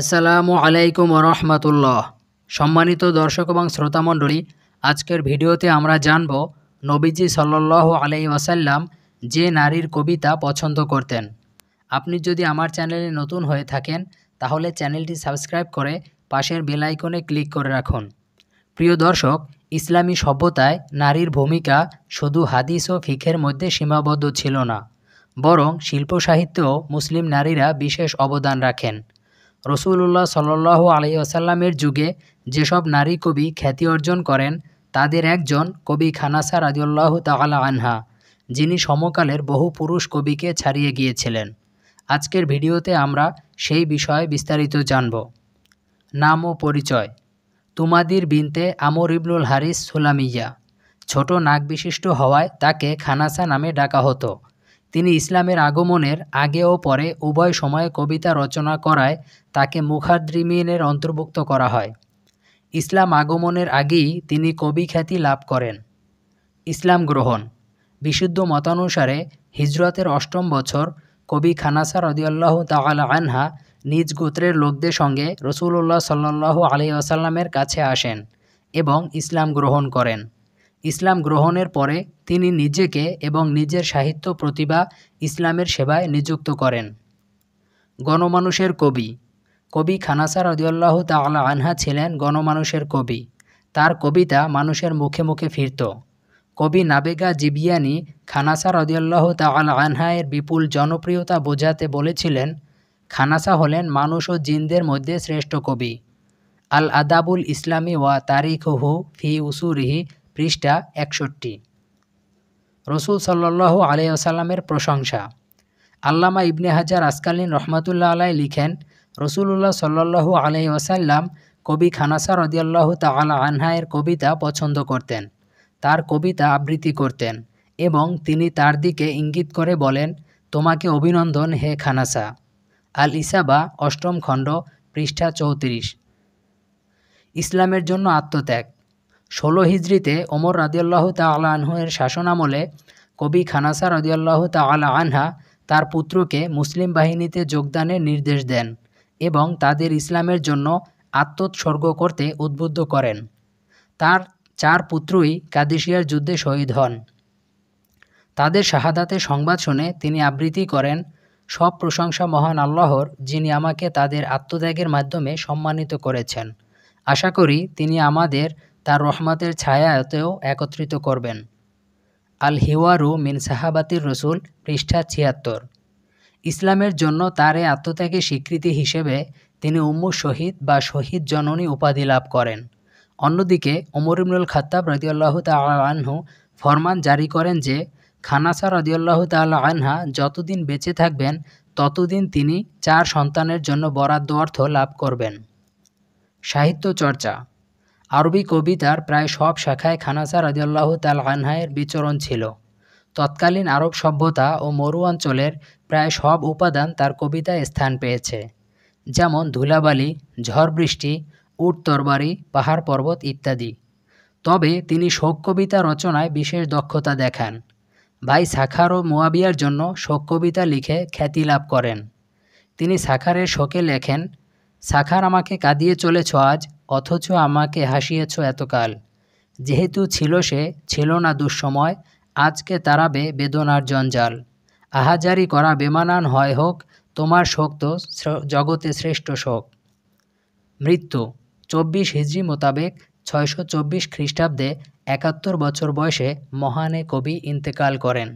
আসসালামু আলাইকুম রহমতুল্লাহ সম্মানিত দর্শক এবং শ্রোতামণ্ডলী আজকের ভিডিওতে আমরা জানব নবীজি সাল্লাল্লাহু আলাই ওয়াসাল্লাম যে নারীর কবিতা পছন্দ করতেন আপনি যদি আমার চ্যানেলে নতুন হয়ে থাকেন তাহলে চ্যানেলটি সাবস্ক্রাইব করে পাশের বেলাইকনে ক্লিক করে রাখুন প্রিয় দর্শক ইসলামী সভ্যতায় নারীর ভূমিকা শুধু হাদিস ও ফিখের মধ্যে সীমাবদ্ধ ছিল না বরং শিল্প সাহিত্যেও মুসলিম নারীরা বিশেষ অবদান রাখেন রসুল্লাহ সাল্লাহ আলি আসাল্লামের যুগে যেসব নারী কবি খ্যাতি অর্জন করেন তাদের একজন কবি খানাসা রাজিউল্লাহ তালা আনহা যিনি সমকালের বহু পুরুষ কবিকে ছাড়িয়ে গিয়েছিলেন আজকের ভিডিওতে আমরা সেই বিষয়ে বিস্তারিত জানব নাম ও পরিচয় তুমাদির বিনতে আমর ইবনুল হারিস সুলামিয়া ছোট নাক বিশিষ্ট হওয়ায় তাকে খানাসা নামে ডাকা হতো তিনি ইসলামের আগমনের আগে ও পরে উভয় সময়ে কবিতা রচনা করায় তাকে মুখাদ্রিমিনের অন্তর্ভুক্ত করা হয় ইসলাম আগমনের আগেই তিনি কবি খ্যাতি লাভ করেন ইসলাম গ্রহণ বিশুদ্ধ মতানুসারে হিজরতের অষ্টম বছর কবি খানাসা রদিয়াল্লাহ তাল আনহা নিজ গোত্রের লোকদের সঙ্গে রসুল্লাহ সাল্লাহ আলি আসাল্লামের কাছে আসেন এবং ইসলাম গ্রহণ করেন ইসলাম গ্রহণের পরে তিনি নিজেকে এবং নিজের সাহিত্য প্রতিভা ইসলামের সেবায় নিযুক্ত করেন গণমানুষের কবি কবি খানাসার রদিউল্লাহ তাল্লা আনহা ছিলেন গণমানুষের কবি তার কবিতা মানুষের মুখে মুখে ফিরত কবি নাবেগা জিবিয়ানি খানাসা রদিউল্লাহ তাল আনহা এর বিপুল জনপ্রিয়তা বোঝাতে বলেছিলেন খানাসা হলেন মানুষ ও জিনদের মধ্যে শ্রেষ্ঠ কবি আল আদাবুল ইসলামী ওয়া তারিখ হু ফি উসুরিহি পৃষ্ঠা একষট্টি রসুল সাল্লাহ আলিয়াসাল্লামের প্রশংসা আল্লামা ইবনে হাজার আসকালিন রহমাতুল্লাহ আলাই লিখেন রসুল্লাহ সাল্লু ওসাল্লাম কবি খানাসা রদিয়াল্লাহ তালা আনহায়ের কবিতা পছন্দ করতেন তার কবিতা আবৃত্তি করতেন এবং তিনি তার দিকে ইঙ্গিত করে বলেন তোমাকে অভিনন্দন হে খানাসা আল ইসাবা অষ্টম খণ্ড পৃষ্ঠা চৌত্রিশ ইসলামের জন্য আত্মত্যাগ ষোলো হিজড়িতে ওমর রাজিউল্লাহ তালা আনহুয়ের শাসনামলে কবি খানাসা রাজিউল্লাহ তালা আনহা তার পুত্রকে মুসলিম বাহিনীতে যোগদানের নির্দেশ দেন এবং তাদের ইসলামের জন্য আত্মোৎসর্গ করতে উদ্বুদ্ধ করেন তার চার পুত্রই কাদিসিয়ার যুদ্ধে শহীদ হন তাদের শাহাদাতে সংবাদ শুনে তিনি আবৃত্তি করেন সব প্রশংসা মহান আল্লাহর যিনি আমাকে তাদের আত্মত্যাগের মাধ্যমে সম্মানিত করেছেন আশা করি তিনি আমাদের তার রহমাতের ছায়াতেও একত্রিত করবেন আল হিওয়ারু মিন সাহাবাতির রসুল পৃষ্ঠা ছিয়াত্তর ইসলামের জন্য তার এ আত্মত্যাগের স্বীকৃতি হিসেবে তিনি উম্মু শহীদ বা শহীদ জননী উপাধি লাভ করেন অন্যদিকে ওমর ইমরুল খাত্তাব রদিয়াল্লাহ আনহু ফরমান জারি করেন যে খানাসা রদিউল্লাহ তাল্লাহ আনহা যতদিন বেঁচে থাকবেন ততদিন তিনি চার সন্তানের জন্য বরাদ্দ অর্থ লাভ করবেন সাহিত্য চর্চা আরবি কবিতার প্রায় সব শাখায় খানাসা রাজিউল্লাহ তাল আনহায়ের বিচরণ ছিল তৎকালীন আরব সভ্যতা ও মরু অঞ্চলের প্রায় সব উপাদান তার কবিতায় স্থান পেয়েছে যেমন ধুলাবালি ঝড় বৃষ্টি উট তরবারি পাহাড় পর্বত ইত্যাদি তবে তিনি শোক কবিতা রচনায় বিশেষ দক্ষতা দেখান ভাই সাখার ও মোয়াবিয়ার জন্য শোক কবিতা লিখে খ্যাতি লাভ করেন তিনি সাখারের শোকে লেখেন সাখার আমাকে কাঁদিয়ে চলেছ আজ অথচ আমাকে হাসিয়েছ এতকাল যেহেতু ছিল সে ছিল না দুঃসময় আজকে তারাবে বেদনার জঞ্জাল আহাজারি করা বেমানান হয় হোক তোমার শোক তো জগতে শ্রেষ্ঠ শোক মৃত্যু চব্বিশ হিজড়ি মোতাবেক ছয়শো চব্বিশ খ্রিস্টাব্দে একাত্তর বছর বয়সে মহানে কবি ইন্তেকাল করেন